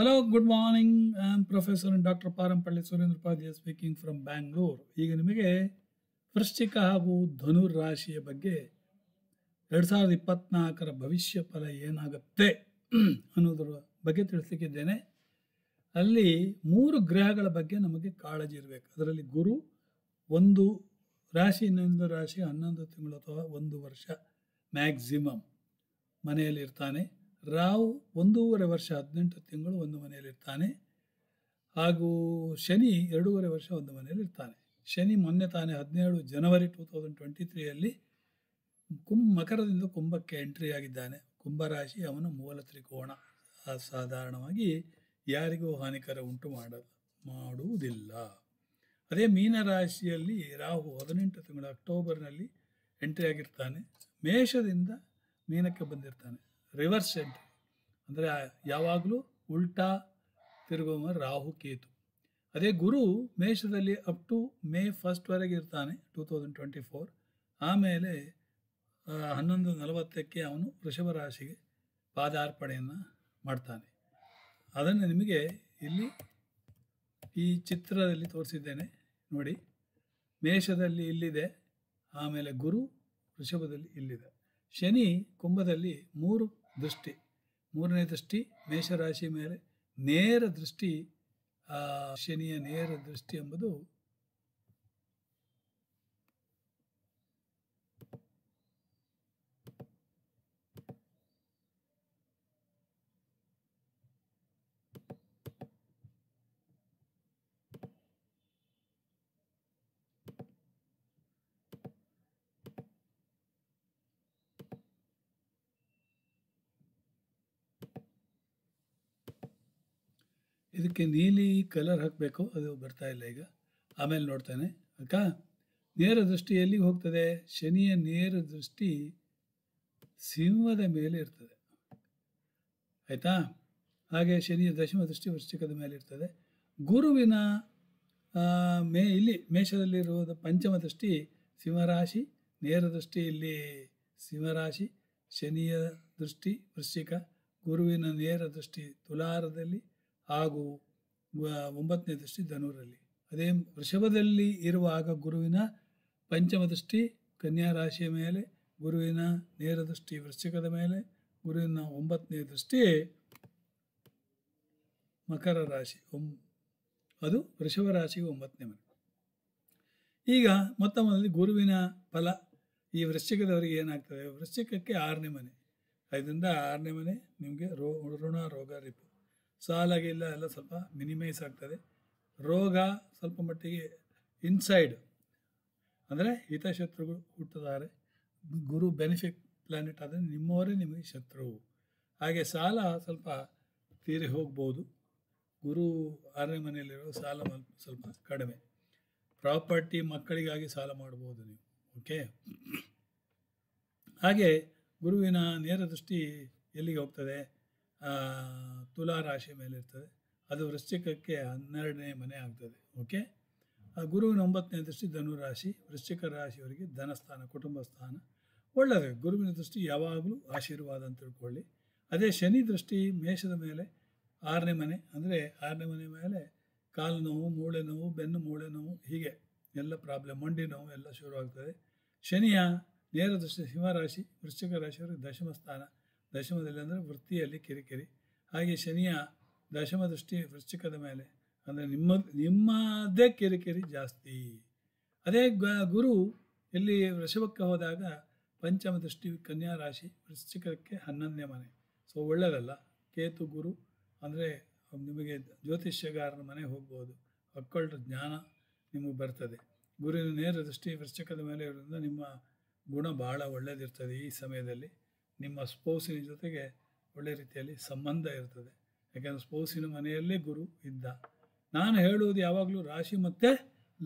hello good morning I professor doctor Parampalli Surendra speaking from speaking from ಈಗ ನಿಮಗೆ ವೃಶ್ಚಿಕ ಹಾಗೂ ಧನುರ್ ರಾಶಿಯ ಬಗ್ಗೆ ಎರಡು ಸಾವಿರದ ಇಪ್ಪತ್ನಾಲ್ಕರ ಭವಿಷ್ಯ ಫಲ ಏನಾಗುತ್ತೆ ಅನ್ನೋದರ ಬಗ್ಗೆ ತಿಳಿಸ್ಲಿಕ್ಕಿದ್ದೇನೆ ಅಲ್ಲಿ ಮೂರು ಗ್ರಹಗಳ ಬಗ್ಗೆ ನಮಗೆ ಕಾಳಜಿ ಇರಬೇಕು ಅದರಲ್ಲಿ ಗುರು ಒಂದು ರಾಶಿ ಇನ್ನೊಂದು ರಾಶಿ ಹನ್ನೊಂದು ತಿಂಗಳು ಅಥವಾ ಒಂದು ವರ್ಷ ಮ್ಯಾಕ್ಸಿಮಮ್ ಮನೆಯಲ್ಲಿರ್ತಾನೆ ರಾವ್ ಒಂದೂವರೆ ವರ್ಷ ಹದಿನೆಂಟು ತಿಂಗಳು ಒಂದು ಮನೆಯಲ್ಲಿರ್ತಾನೆ ಹಾಗೂ ಶನಿ ಎರಡೂವರೆ ವರ್ಷ ಒಂದು ಮನೆಯಲ್ಲಿರ್ತಾನೆ ಶನಿ ಮೊನ್ನೆ ತಾನೇ ಹದಿನೇಳು ಜನವರಿ ಟೂ ತೌಸಂಡ್ ಟ್ವೆಂಟಿ ತ್ರೀಯಲ್ಲಿ ಕುಂಭ ಮಕರದಿಂದ ಕುಂಭಕ್ಕೆ ಎಂಟ್ರಿ ಆಗಿದ್ದಾನೆ ಕುಂಭರಾಶಿ ಅವನ ಮೂಲ ತ್ರಿಕೋಣ ಸಾಧಾರಣವಾಗಿ ಯಾರಿಗೂ ಹಾನಿಕರ ಉಂಟು ಮಾಡ ಮಾಡುವುದಿಲ್ಲ ಅದೇ ಮೀನರಾಶಿಯಲ್ಲಿ ರಾಹು ಹದಿನೆಂಟು ತಿಂಗಳು ಅಕ್ಟೋಬರ್ನಲ್ಲಿ ಎಂಟ್ರಿ ಆಗಿರ್ತಾನೆ ಮೇಷದಿಂದ ಮೀನಕ್ಕೆ ಬಂದಿರ್ತಾನೆ ರಿವರ್ಸ್ ಎಡ್ ಅಂದರೆ ಯಾವಾಗಲೂ ಉಲ್ಟಾ ತಿರುಗುವ ರಾಹು ಕೇತು ಅದೇ ಗುರು ಮೇಷದಲ್ಲಿ ಅಪ್ ಟು ಮೇ ಫಸ್ಟ್ವರೆಗೆ ಇರ್ತಾನೆ ಟೂ ತೌಸಂಡ್ ಟ್ವೆಂಟಿ ಫೋರ್ ಆಮೇಲೆ ಹನ್ನೊಂದು ನಲವತ್ತಕ್ಕೆ ಅವನು ವೃಷಭ ರಾಶಿಗೆ ಪಾದಾರ್ಪಣೆಯನ್ನು ಮಾಡ್ತಾನೆ ಅದನ್ನು ನಿಮಗೆ ಇಲ್ಲಿ ಈ ಚಿತ್ರದಲ್ಲಿ ತೋರಿಸಿದ್ದೇನೆ ನೋಡಿ ಮೇಷದಲ್ಲಿ ಇಲ್ಲಿದೆ ಆಮೇಲೆ ಗುರು ವೃಷಭದಲ್ಲಿ ಇಲ್ಲಿದೆ ಶನಿ ಕುಂಭದಲ್ಲಿ ಮೂರು ದೃಷ್ಟಿ ಮೂರನೇ ದೃಷ್ಟಿ ಮೇಷರಾಶಿ ಮೇಲೆ ನೇರ ದೃಷ್ಟಿ ಶನಿಯ ನೇರ ದೃಷ್ಟಿ ಎಂಬುದು ಇದಕ್ಕೆ ನೀಲಿ ಕಲರ್ ಹಾಕಬೇಕು ಅದು ಬರ್ತಾ ಇಲ್ಲ ಈಗ ಆಮೇಲೆ ನೋಡ್ತೇನೆ ಅಕ್ಕ ನೇರ ದೃಷ್ಟಿ ಎಲ್ಲಿಗೆ ಹೋಗ್ತದೆ ಶನಿಯ ನೇರ ದೃಷ್ಟಿ ಸಿಂಹದ ಮೇಲೆ ಇರ್ತದೆ ಆಯಿತಾ ಹಾಗೆ ಶನಿಯ ದಶಮ ದೃಷ್ಟಿ ವೃಶ್ಚಿಕದ ಮೇಲೆ ಇರ್ತದೆ ಗುರುವಿನ ಮೇ ಇಲ್ಲಿ ಮೇಷದಲ್ಲಿರುವುದು ಪಂಚಮ ದೃಷ್ಟಿ ಸಿಂಹರಾಶಿ ನೇರ ದೃಷ್ಟಿ ಇಲ್ಲಿ ಸಿಂಹರಾಶಿ ಶನಿಯ ದೃಷ್ಟಿ ವೃಶ್ಚಿಕ ಗುರುವಿನ ನೇರ ದೃಷ್ಟಿ ತುಲಾರದಲ್ಲಿ ಹಾಗೂ ಒಂಬತ್ತನೇ ದೃಷ್ಟಿ ಧನುರಲ್ಲಿ ಅದೇ ವೃಷಭದಲ್ಲಿ ಇರುವಾಗ ಗುರುವಿನ ಪಂಚಮ ದೃಷ್ಟಿ ಕನ್ಯಾ ರಾಶಿಯ ಮೇಲೆ ಗುರುವಿನ ನೇರ ದೃಷ್ಟಿ ವೃಶ್ಚಿಕದ ಮೇಲೆ ಗುರುವಿನ ಒಂಬತ್ತನೇ ದೃಷ್ಟಿ ಮಕರ ರಾಶಿ ಒಂ ಅದು ವೃಷಭ ರಾಶಿಗೆ ಒಂಬತ್ತನೇ ಮನೆ ಈಗ ಮೊತ್ತ ಗುರುವಿನ ಫಲ ಈ ವೃಶ್ಚಿಕದವರಿಗೆ ಏನಾಗ್ತದೆ ವೃಶ್ಚಿಕಕ್ಕೆ ಆರನೇ ಮನೆ ಅದರಿಂದ ಆರನೇ ಮನೆ ನಿಮಗೆ ರೋ ಋಣ ರೋಗ ರಿಪು ಇಲ್ಲ ಎಲ್ಲ ಸ್ವಲ್ಪ ಮಿನಿಮೈಸ್ ಆಗ್ತದೆ ರೋಗ ಸ್ವಲ್ಪ ಮಟ್ಟಿಗೆ ಇನ್ಸೈಡ್ ಅಂದರೆ ಹಿತಶತ್ರುಗಳು ಹುಟ್ಟಿದ್ದಾರೆ ಗುರು ಬೆನಿಫಿಟ್ ಪ್ಲಾನೆಟ್ ಆದರೆ ನಿಮ್ಮವರೇ ನಿಮಗೆ ಶತ್ರು ಹಾಗೆ ಸಾಲ ಸ್ವಲ್ಪ ತೀರಿ ಹೋಗ್ಬೋದು ಗುರು ಆರನೇ ಮನೆಯಲ್ಲಿರೋ ಸಾಲ ಸ್ವಲ್ಪ ಕಡಿಮೆ ಪ್ರಾಪರ್ಟಿ ಮಕ್ಕಳಿಗಾಗಿ ಸಾಲ ಮಾಡ್ಬೋದು ನೀವು ಓಕೆ ಹಾಗೆ ಗುರುವಿನ ನೇರ ದೃಷ್ಟಿ ಎಲ್ಲಿಗೆ ಹೋಗ್ತದೆ ತುಲಾ ರಾಶಿ ಮೇಲಿರ್ತದೆ ಅದು ವೃಶ್ಚಿಕಕ್ಕೆ ಹನ್ನೆರಡನೇ ಮನೆ ಆಗ್ತದೆ ಓಕೆ ಗುರುವಿನ ಒಂಬತ್ತನೇ ದೃಷ್ಟಿ ಧನುರಾಶಿ ವೃಶ್ಚಿಕ ರಾಶಿಯವರಿಗೆ ಧನಸ್ಥಾನ ಕುಟುಂಬ ಸ್ಥಾನ ಒಳ್ಳೆಯದು ಗುರುವಿನ ದೃಷ್ಟಿ ಯಾವಾಗಲೂ ಆಶೀರ್ವಾದ ಅಂತ ತಿಳ್ಕೊಳ್ಳಿ ಅದೇ ಶನಿ ದೃಷ್ಟಿ ಮೇಷದ ಮೇಲೆ ಆರನೇ ಮನೆ ಅಂದರೆ ಆರನೇ ಮನೆ ಮೇಲೆ ಕಾಲು ನೋವು ಮೂಳೆ ನೋವು ಬೆನ್ನು ಮೂಳೆ ನೋವು ಹೀಗೆ ಎಲ್ಲ ಪ್ರಾಬ್ಲಮ್ ಮಂಡಿ ನೋವು ಎಲ್ಲ ಶುರುವಾಗ್ತದೆ ಶನಿಯ ನೇರ ದೃಷ್ಟಿ ಸಿಂಹರಾಶಿ ವೃಶ್ಚಿಕ ರಾಶಿಯವರಿಗೆ ದಶಮ ಸ್ಥಾನ ದಶಮದಲ್ಲಿ ಅಂದರೆ ವೃತ್ತಿಯಲ್ಲಿ ಕಿರಿಕಿರಿ ಹಾಗೆ ಶನಿಯ ದಶಮ ದೃಷ್ಟಿ ವೃಶ್ಚಿಕದ ಮೇಲೆ ಅಂದರೆ ನಿಮ್ಮ ನಿಮ್ಮದೇ ಕಿರಿಕಿರಿ ಜಾಸ್ತಿ ಅದೇ ಗುರು ಇಲ್ಲಿ ವೃಷಭಕ್ಕೆ ಹೋದಾಗ ಪಂಚಮ ದೃಷ್ಟಿ ಕನ್ಯಾ ರಾಶಿ ವೃಶ್ಚಿಕಕ್ಕೆ ಹನ್ನೊಂದನೇ ಮನೆ ಸೊ ಒಳ್ಳೆಯದಲ್ಲ ಕೇತು ಗುರು ಅಂದರೆ ನಿಮಗೆ ಜ್ಯೋತಿಷ್ಯಗಾರನ ಮನೆ ಹೋಗ್ಬೋದು ಒಕ್ಕೊಳ್ಳ ಜ್ಞಾನ ನಿಮಗೆ ಬರ್ತದೆ ಗುರುವಿನ ನೇರ ದೃಷ್ಟಿ ವೃಶ್ಚಿಕದ ಮೇಲೆ ಇರೋದ್ರಿಂದ ನಿಮ್ಮ ಗುಣ ಭಾಳ ಒಳ್ಳೇದಿರ್ತದೆ ಈ ಸಮಯದಲ್ಲಿ ನಿಮ್ಮ ಸ್ಪೌಸಿನ ಜೊತೆಗೆ ಒಳ್ಳೆ ರೀತಿಯಲ್ಲಿ ಸಂಬಂಧ ಇರ್ತದೆ ಯಾಕೆಂದರೆ ಸ್ಪೌಸಿನ ಮನೆಯಲ್ಲೇ ಗುರು ಇದ್ದ ನಾನು ಹೇಳುವುದು ಯಾವಾಗಲೂ ರಾಶಿ ಮತ್ತೆ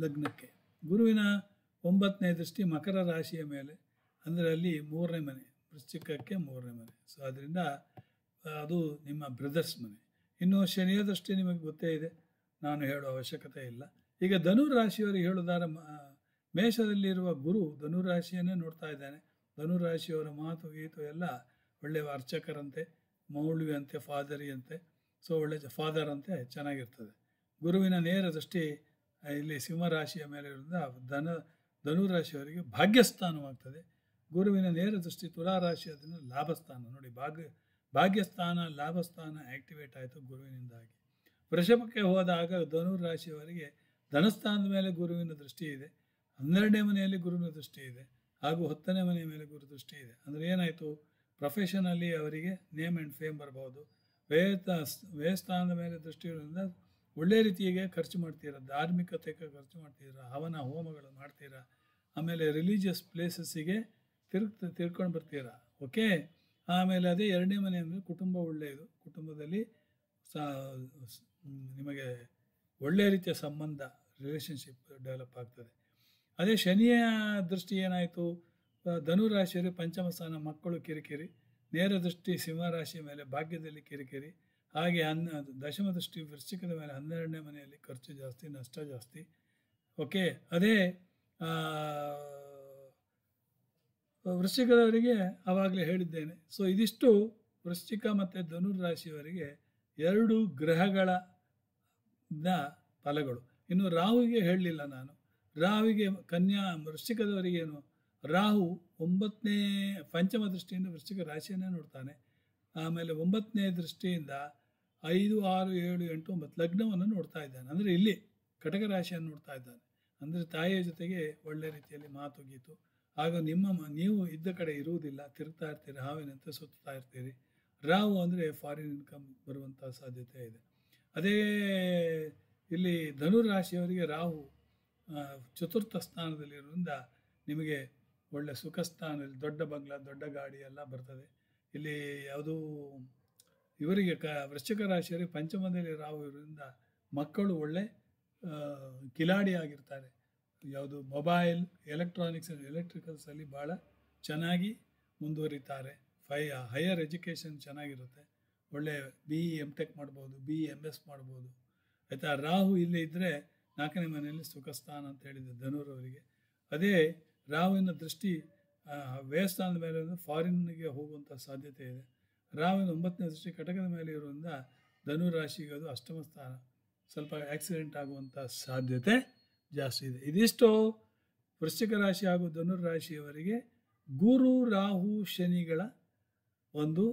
ಲಗ್ನಕ್ಕೆ ಗುರುವಿನ ಒಂಬತ್ತನೇ ದೃಷ್ಟಿ ಮಕರ ರಾಶಿಯ ಮೇಲೆ ಅಂದರೆ ಅಲ್ಲಿ ಮೂರನೇ ಮನೆ ವೃಶ್ಚಿಕಕ್ಕೆ ಮೂರನೇ ಮನೆ ಸೊ ಅದರಿಂದ ಅದು ನಿಮ್ಮ ಬ್ರದರ್ಸ್ ಮನೆ ಇನ್ನು ಶನಿಯ ದೃಷ್ಟಿ ನಿಮಗೆ ಗೊತ್ತೇ ಇದೆ ನಾನು ಹೇಳೋ ಅವಶ್ಯಕತೆ ಇಲ್ಲ ಈಗ ಧನುರಾಶಿಯವರಿಗೆ ಹೇಳುವುದಾರ ಮೇಷದಲ್ಲಿರುವ ಗುರು ಧನುರಾಶಿಯನ್ನೇ ನೋಡ್ತಾ ಇದ್ದಾನೆ ಧನುರಾಶಿಯವರ ಮಾತು ಗೀತು ಎಲ್ಲ ಒಳ್ಳೆಯ ಅರ್ಚಕರಂತೆ ಮೌಲ್ವಿಯಂತೆ ಫಾದರಿಯಂತೆ ಸೊ ಒಳ್ಳೆಯ ಫಾದರ್ ಅಂತೆ ಚೆನ್ನಾಗಿರ್ತದೆ ಗುರುವಿನ ನೇರ ದೃಷ್ಟಿ ಇಲ್ಲಿ ಸಿಂಹರಾಶಿಯ ಮೇಲೆ ಇರೋದ್ರಿಂದ ಧನ ಧನುರಾಶಿಯವರಿಗೆ ಭಾಗ್ಯಸ್ಥಾನವಾಗ್ತದೆ ಗುರುವಿನ ನೇರ ದೃಷ್ಟಿ ತುಲಾರಾಶಿಯಾದ್ರಿಂದ ಲಾಭಸ್ಥಾನ ನೋಡಿ ಭಾಗ್ಯ ಭಾಗ್ಯಸ್ಥಾನ ಲಾಭಸ್ಥಾನ ಆ್ಯಕ್ಟಿವೇಟ್ ಆಯಿತು ಗುರುವಿನಿಂದಾಗಿ ವೃಷಭಕ್ಕೆ ಹೋದಾಗ ಧನುರಾಶಿಯವರಿಗೆ ಧನಸ್ಥಾನದ ಮೇಲೆ ಗುರುವಿನ ದೃಷ್ಟಿ ಇದೆ ಹನ್ನೆರಡನೇ ಮನೆಯಲ್ಲಿ ಗುರುವಿನ ದೃಷ್ಟಿ ಇದೆ ಹಾಗೂ ಹತ್ತನೇ ಮನೆಯ ಮೇಲೆ ದೃಷ್ಟಿ ಇದೆ ಅಂದರೆ ಏನಾಯಿತು ಪ್ರೊಫೆಷನಲ್ಲಿ ಅವರಿಗೆ ನೇಮ್ ಆ್ಯಂಡ್ ಫೇಮ್ ಬರಬಹುದು ವ್ಯಯತ ವ್ಯಯಸ್ಥಾನದ ಮೇಲೆ ದೃಷ್ಟಿ ಇರೋದ್ರಿಂದ ಒಳ್ಳೆಯ ರೀತಿಯಾಗಿ ಖರ್ಚು ಮಾಡ್ತೀರಾ ಧಾರ್ಮಿಕತೆಗೆ ಖರ್ಚು ಮಾಡ್ತೀರಾ ಹವನ ಹೋಮಗಳು ಮಾಡ್ತೀರಾ ಆಮೇಲೆ ರಿಲೀಜಿಯಸ್ ಪ್ಲೇಸಸ್ಸಿಗೆ ತಿರುಗ್ ತಿರ್ಕೊಂಡು ಬರ್ತೀರಾ ಓಕೆ ಆಮೇಲೆ ಅದೇ ಎರಡನೇ ಮನೆ ಅಂದರೆ ಕುಟುಂಬ ಒಳ್ಳೆಯದು ಕುಟುಂಬದಲ್ಲಿ ನಿಮಗೆ ಒಳ್ಳೆ ರೀತಿಯ ಸಂಬಂಧ ರಿಲೇಷನ್ಶಿಪ್ ಡೆವಲಪ್ ಆಗ್ತದೆ ಅದೇ ಶನಿಯ ದೃಷ್ಟಿ ಏನಾಯಿತು ಧನುರಾಶಿಯಲ್ಲಿ ಪಂಚಮ ಸ್ಥಾನ ಮಕ್ಕಳು ಕಿರಿಕಿರಿ ನೇರ ದೃಷ್ಟಿ ಸಿಂಹರಾಶಿ ಮೇಲೆ ಭಾಗ್ಯದಲ್ಲಿ ಕಿರಿಕಿರಿ ಹಾಗೆ ಹನ್ನ ದಶಮ ದೃಷ್ಟಿ ವೃಶ್ಚಿಕದ ಮೇಲೆ ಹನ್ನೆರಡನೇ ಮನೆಯಲ್ಲಿ ಖರ್ಚು ಜಾಸ್ತಿ ನಷ್ಟ ಜಾಸ್ತಿ ಓಕೆ ಅದೇ ವೃಶ್ಚಿಕದವರಿಗೆ ಆವಾಗಲೇ ಹೇಳಿದ್ದೇನೆ ಸೊ ಇದಿಷ್ಟು ವೃಶ್ಚಿಕ ಮತ್ತು ಧನುರ್ ರಾಶಿಯವರಿಗೆ ಎರಡು ಗ್ರಹಗಳ ಫಲಗಳು ಇನ್ನು ರಾಹುವಿಗೆ ಹೇಳಲಿಲ್ಲ ನಾನು ರಾಹುವಿಗೆ ಕನ್ಯಾ ಏನು ರಾಹು ಒಂಬತ್ತನೇ ಪಂಚಮ ದೃಷ್ಟಿಯಿಂದ ವೃಶ್ಚಿಕ ರಾಶಿಯನ್ನೇ ನೋಡ್ತಾನೆ ಆಮೇಲೆ ಒಂಬತ್ತನೇ ದೃಷ್ಟಿಯಿಂದ ಐದು ಆರು ಏಳು ಎಂಟು ಒಂಬತ್ತು ಲಗ್ನವನ್ನು ನೋಡ್ತಾ ಇದ್ದಾನೆ ಅಂದರೆ ಇಲ್ಲಿ ಕಟಕ ರಾಶಿಯನ್ನು ನೋಡ್ತಾ ಇದ್ದಾನೆ ಅಂದರೆ ತಾಯಿಯ ಜೊತೆಗೆ ಒಳ್ಳೆ ರೀತಿಯಲ್ಲಿ ಮಾತು ಗೀತು ಆಗ ನಿಮ್ಮ ನೀವು ಇದ್ದ ಕಡೆ ಇರುವುದಿಲ್ಲ ತಿರುಗ್ತಾ ಇರ್ತೀರಿ ಹಾವಿನಂತೆ ಸುತ್ತಾ ಇರ್ತೀರಿ ರಾಹು ಅಂದರೆ ಫಾರಿನ್ ಇನ್ಕಮ್ ಬರುವಂಥ ಸಾಧ್ಯತೆ ಇದೆ ಅದೇ ಇಲ್ಲಿ ಧನುರಾಶಿಯವರಿಗೆ ರಾಹು ಚತುರ್ಥ ಸ್ಥಾನದಲ್ಲಿರೋದ್ರಿಂದ ನಿಮಗೆ ಒಳ್ಳೆ ಸುಖ ಸ್ಥಾನದಲ್ಲಿ ದೊಡ್ಡ ಬಂಗ್ಲಾ ದೊಡ್ಡ ಗಾಡಿ ಎಲ್ಲ ಬರ್ತದೆ ಇಲ್ಲಿ ಯಾವುದೂ ಇವರಿಗೆ ಕ ವೃಶ್ಚಿಕ ರಾಶಿಯಲ್ಲಿ ಪಂಚಮದಲ್ಲಿ ರಾಹು ಇರೋದ್ರಿಂದ ಮಕ್ಕಳು ಒಳ್ಳೆ ಕಿಲಾಡಿ ಆಗಿರ್ತಾರೆ ಯಾವುದು ಮೊಬೈಲ್ ಎಲೆಕ್ಟ್ರಾನಿಕ್ಸ್ ಎಲೆಕ್ಟ್ರಿಕಲ್ಸಲ್ಲಿ ಭಾಳ ಚೆನ್ನಾಗಿ ಮುಂದುವರಿತಾರೆ ಫೈ ಹೈಯರ್ ಎಜುಕೇಷನ್ ಚೆನ್ನಾಗಿರುತ್ತೆ ಒಳ್ಳೆ ಬಿ ಇ ಎಮ್ ಟೆಕ್ ಮಾಡ್ಬೋದು ಬಿ ಇ ಎಮ್ ಎಸ್ ಮಾಡ್ಬೋದು ಆಯಿತಾ ರಾಹು ಇಲ್ಲಿ ಇದ್ದರೆ ನಾಲ್ಕನೇ ಮನೆಯಲ್ಲಿ ಸುಖಸ್ಥಾನ ಅಂತ ಹೇಳಿದ್ದೆ ಧನುರವರಿಗೆ ಅದೇ ರಾವಿನ ದೃಷ್ಟಿ ವ್ಯಯಸ್ಥಾನದ ಮೇಲೆ ಫಾರಿನ್ಗೆ ಹೋಗುವಂಥ ಸಾಧ್ಯತೆ ಇದೆ ರಾವಿನ ಒಂಬತ್ತನೇ ದೃಷ್ಟಿ ಕಟಕದ ಮೇಲೆ ಇರುವುದರಿಂದ ಧನು ರಾಶಿಗೆ ಅದು ಅಷ್ಟಮ ಸ್ಥಾನ ಸ್ವಲ್ಪ ಆಕ್ಸಿಡೆಂಟ್ ಆಗುವಂಥ ಸಾಧ್ಯತೆ ಜಾಸ್ತಿ ಇದೆ ಇದಿಷ್ಟು ವೃಶ್ಚಿಕ ರಾಶಿ ಹಾಗೂ ಧನುರ್ ರಾಶಿಯವರಿಗೆ ಗುರು ರಾಹು ಶನಿಗಳ ಒಂದು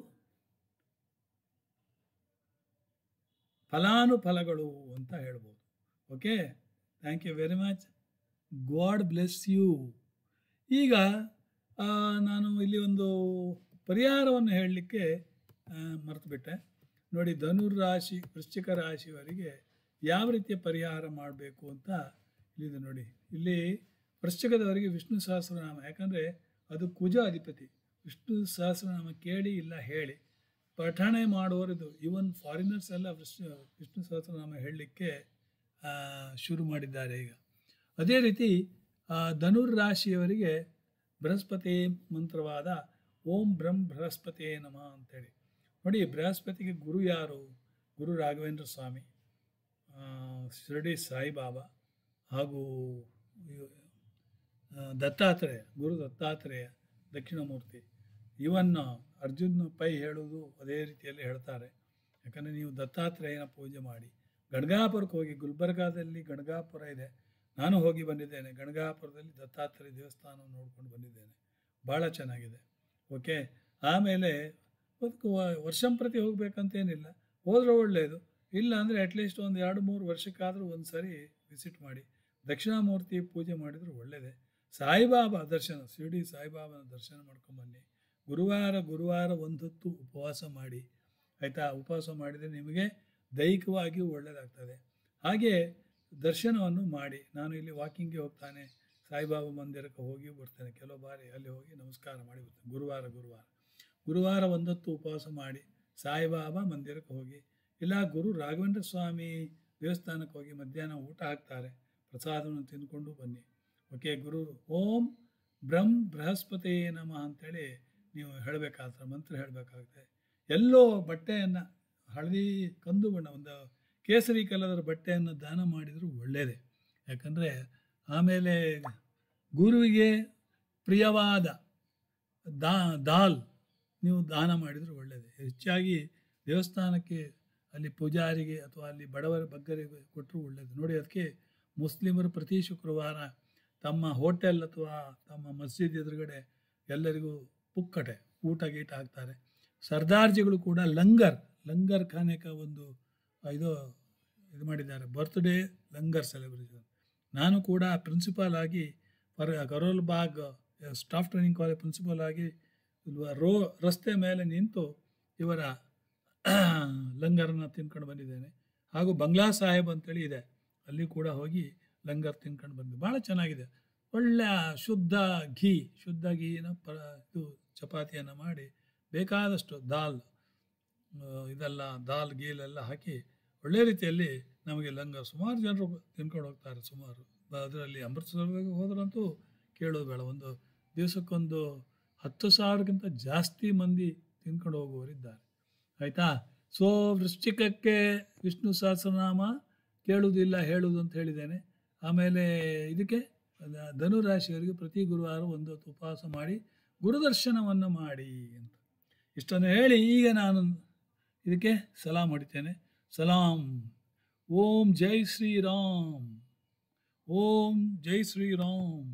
ಫಲಾನುಫಲಗಳು ಅಂತ ಹೇಳ್ಬೋದು okay thank you very much God bless you ಈಗ ನಾನು ಇಲ್ಲಿ ಒಂದು ಪರಿಹಾರವನ್ನು ಹೇಳಲಿಕ್ಕೆ ಮರೆತುಬಿಟ್ಟೆ ನೋಡಿ ರಾಶಿ ವೃಶ್ಚಿಕ ರಾಶಿಯವರಿಗೆ ಯಾವ ರೀತಿಯ ಪರಿಹಾರ ಮಾಡಬೇಕು ಅಂತ ಇಲ್ಲಿದೆ ನೋಡಿ ಇಲ್ಲಿ ವೃಶ್ಚಿಕದವರಿಗೆ ವಿಷ್ಣು ಸಹಸ್ರನಾಮ ಯಾಕಂದರೆ ಅದು ಕುಜ ಅಧಿಪತಿ ವಿಷ್ಣು ಸಹಸ್ರನಾಮ ಕೇಳಿ ಇಲ್ಲ ಹೇಳಿ ಪಠಣೆ ಮಾಡುವವರದು ಈವನ್ ಫಾರಿನರ್ಸ್ ಎಲ್ಲ ವಿಷ್ಣು ವಿಷ್ಣು ಸಹಸ್ರನಾಮ ಹೇಳಲಿಕ್ಕೆ ಶುರು ಮಾಡಿದ್ದಾರೆ ಈಗ ಅದೇ ರೀತಿ ರಾಶಿಯವರಿಗೆ ಬೃಹಸ್ಪತಿ ಮಂತ್ರವಾದ ಓಂ ಬ್ರಹ್ಮ ಬೃಹಸ್ಪತಿ ನಮ ಅಂತೇಳಿ ನೋಡಿ ಬೃಹಸ್ಪತಿಗೆ ಗುರು ಯಾರು ಗುರು ರಾಘವೇಂದ್ರ ಸ್ವಾಮಿ ಶಿರಡಿ ಸಾಯಿಬಾಬಾ ಹಾಗೂ ದತ್ತಾತ್ರೇಯ ಗುರು ದತ್ತಾತ್ರೇಯ ದಕ್ಷಿಣಮೂರ್ತಿ ಇವನ್ನ ಅರ್ಜುನ ಪೈ ಹೇಳುವುದು ಅದೇ ರೀತಿಯಲ್ಲಿ ಹೇಳ್ತಾರೆ ಯಾಕಂದರೆ ನೀವು ದತ್ತಾತ್ರೇಯನ ಪೂಜೆ ಮಾಡಿ ಗಣಗಾಪುರಕ್ಕೆ ಹೋಗಿ ಗುಲ್ಬರ್ಗಾದಲ್ಲಿ ಗಣಗಾಪುರ ಇದೆ ನಾನು ಹೋಗಿ ಬಂದಿದ್ದೇನೆ ಗಣಗಾಪುರದಲ್ಲಿ ದತ್ತಾತ್ರೇಯ ದೇವಸ್ಥಾನ ನೋಡ್ಕೊಂಡು ಬಂದಿದ್ದೇನೆ ಭಾಳ ಚೆನ್ನಾಗಿದೆ ಓಕೆ ಆಮೇಲೆ ವರ್ಷಂ ಪ್ರತಿ ಹೋಗ್ಬೇಕಂತೇನಿಲ್ಲ ಹೋದ್ರೆ ಒಳ್ಳೆಯದು ಇಲ್ಲ ಅಂದರೆ ಅಟ್ಲೀಸ್ಟ್ ಒಂದು ಎರಡು ಮೂರು ವರ್ಷಕ್ಕಾದರೂ ಒಂದು ಸರಿ ವಿಸಿಟ್ ಮಾಡಿ ಮೂರ್ತಿ ಪೂಜೆ ಮಾಡಿದರೆ ಒಳ್ಳೆಯದೇ ಸಾಯಿಬಾಬಾ ದರ್ಶನ ಶಿರಡಿ ಸಾಯಿಬಾಬನ ದರ್ಶನ ಮಾಡ್ಕೊಂಬನ್ನಿ ಗುರುವಾರ ಗುರುವಾರ ಒಂದು ಹೊತ್ತು ಉಪವಾಸ ಮಾಡಿ ಆಯಿತಾ ಉಪವಾಸ ಮಾಡಿದರೆ ನಿಮಗೆ ದೈಹಿಕವಾಗಿಯೂ ಒಳ್ಳೆಯದಾಗ್ತದೆ ಹಾಗೆ ದರ್ಶನವನ್ನು ಮಾಡಿ ನಾನು ಇಲ್ಲಿ ವಾಕಿಂಗ್ಗೆ ಹೋಗ್ತಾನೆ ಸಾಯಿಬಾಬಾ ಮಂದಿರಕ್ಕೆ ಹೋಗಿ ಬರ್ತೇನೆ ಕೆಲವು ಬಾರಿ ಅಲ್ಲಿ ಹೋಗಿ ನಮಸ್ಕಾರ ಮಾಡಿ ಬರ್ತೇನೆ ಗುರುವಾರ ಗುರುವಾರ ಗುರುವಾರ ಒಂದೊತ್ತು ಉಪವಾಸ ಮಾಡಿ ಸಾಯಿಬಾಬಾ ಮಂದಿರಕ್ಕೆ ಹೋಗಿ ಇಲ್ಲ ಗುರು ರಾಘವೇಂದ್ರ ಸ್ವಾಮಿ ದೇವಸ್ಥಾನಕ್ಕೆ ಹೋಗಿ ಮಧ್ಯಾಹ್ನ ಊಟ ಹಾಕ್ತಾರೆ ಪ್ರಸಾದವನ್ನು ತಿಂದ್ಕೊಂಡು ಬನ್ನಿ ಓಕೆ ಗುರು ಓಂ ಬ್ರಹ್ಮ ಬೃಹಸ್ಪತಿ ನಮಃ ಅಂತೇಳಿ ನೀವು ಹೇಳಬೇಕಾದ್ರೆ ಮಂತ್ರ ಹೇಳಬೇಕಾಗುತ್ತೆ ಎಲ್ಲೋ ಬಟ್ಟೆಯನ್ನು ಹಳದಿ ಕಂದು ಬಣ್ಣ ಒಂದು ಕೇಸರಿ ಕಲರ್ ಬಟ್ಟೆಯನ್ನು ದಾನ ಮಾಡಿದರೂ ಒಳ್ಳೆಯದೇ ಯಾಕಂದರೆ ಆಮೇಲೆ ಗುರುವಿಗೆ ಪ್ರಿಯವಾದ ದಾ ದಾಲ್ ನೀವು ದಾನ ಮಾಡಿದರೆ ಒಳ್ಳೆಯದೇ ಹೆಚ್ಚಾಗಿ ದೇವಸ್ಥಾನಕ್ಕೆ ಅಲ್ಲಿ ಪೂಜಾರಿಗೆ ಅಥವಾ ಅಲ್ಲಿ ಬಡವರ ಬಗ್ಗರಿಗೆ ಕೊಟ್ಟರು ಒಳ್ಳೆಯದು ನೋಡಿ ಅದಕ್ಕೆ ಮುಸ್ಲಿಮರು ಪ್ರತಿ ಶುಕ್ರವಾರ ತಮ್ಮ ಹೋಟೆಲ್ ಅಥವಾ ತಮ್ಮ ಮಸ್ಜಿದ್ ಎದುರುಗಡೆ ಎಲ್ಲರಿಗೂ ಪುಕ್ಕಟೆ ಊಟ ಗೀಟ ಹಾಕ್ತಾರೆ ಸರ್ದಾರ್ಜಿಗಳು ಕೂಡ ಲಂಗರ್ ಲಂಗರ್ ಖಾನೆಕ ಒಂದು ಇದು ಇದು ಮಾಡಿದ್ದಾರೆ ಬರ್ತ್ಡೇ ಲಂಗರ್ ಸೆಲೆಬ್ರೇಷನ್ ನಾನು ಕೂಡ ಪ್ರಿನ್ಸಿಪಾಲ್ ಆಗಿ Karol Bagh staff training college principal ಆಗಿ ರೋ ರಸ್ತೆ ಮೇಲೆ ನಿಂತು ಇವರ ಲಂಗರನ್ನು ತಿನ್ಕೊಂಡು ಬಂದಿದ್ದೇನೆ ಹಾಗೂ ಬಂಗ್ಲಾ ಸಾಹೇಬ್ ಅಂತೇಳಿ ಇದೆ ಅಲ್ಲಿ ಕೂಡ ಹೋಗಿ ಲಂಗರ್ ತಿನ್ಕೊಂಡು ಬಂದು ಭಾಳ ಚೆನ್ನಾಗಿದೆ ಒಳ್ಳೆಯ ಶುದ್ಧ ಘೀ ಶುದ್ಧ ಘೀನ ಪ ಇದು ಚಪಾತಿಯನ್ನು ಮಾಡಿ ಬೇಕಾದಷ್ಟು ದಾಲ್ ಇದೆಲ್ಲ ದಾಲ್ ಗೀಲ್ ಎಲ್ಲ ಹಾಕಿ ಒಳ್ಳೆ ರೀತಿಯಲ್ಲಿ ನಮಗೆ ಲಂಗ ಸುಮಾರು ಜನರು ತಿನ್ಕೊಂಡು ಹೋಗ್ತಾರೆ ಸುಮಾರು ಅದರಲ್ಲಿ ಅಮೃತಸರದಾಗ ಹೋದ್ರಂತೂ ಕೇಳೋದು ಬೇಡ ಒಂದು ದಿವಸಕ್ಕೊಂದು ಹತ್ತು ಸಾವಿರಕ್ಕಿಂತ ಜಾಸ್ತಿ ಮಂದಿ ತಿನ್ಕೊಂಡು ಹೋಗುವವರಿದ್ದಾರೆ ಆಯಿತಾ ಸೊ ವೃಶ್ಚಿಕಕ್ಕೆ ವಿಷ್ಣು ಸಹಸ್ರನಾಮ ಕೇಳುವುದಿಲ್ಲ ಹೇಳುವುದು ಅಂತ ಹೇಳಿದ್ದೇನೆ ಆಮೇಲೆ ಇದಕ್ಕೆ ಧನು ರಾಶಿಯವರಿಗೆ ಪ್ರತಿ ಗುರುವಾರ ಒಂದು ಉಪವಾಸ ಮಾಡಿ ಗುರುದರ್ಶನವನ್ನು ಮಾಡಿ ಅಂತ ಇಷ್ಟನ್ನು ಹೇಳಿ ಈಗ ನಾನು ಇದಕ್ಕೆ ಸಲಾ ಮಾಡಿದ್ದೇನೆ ಸಲಾಂ ಓಂ ಜೈ ಶ್ರೀರಾಮ್ ಓಂ ಜೈ ಶ್ರೀರಾಮ್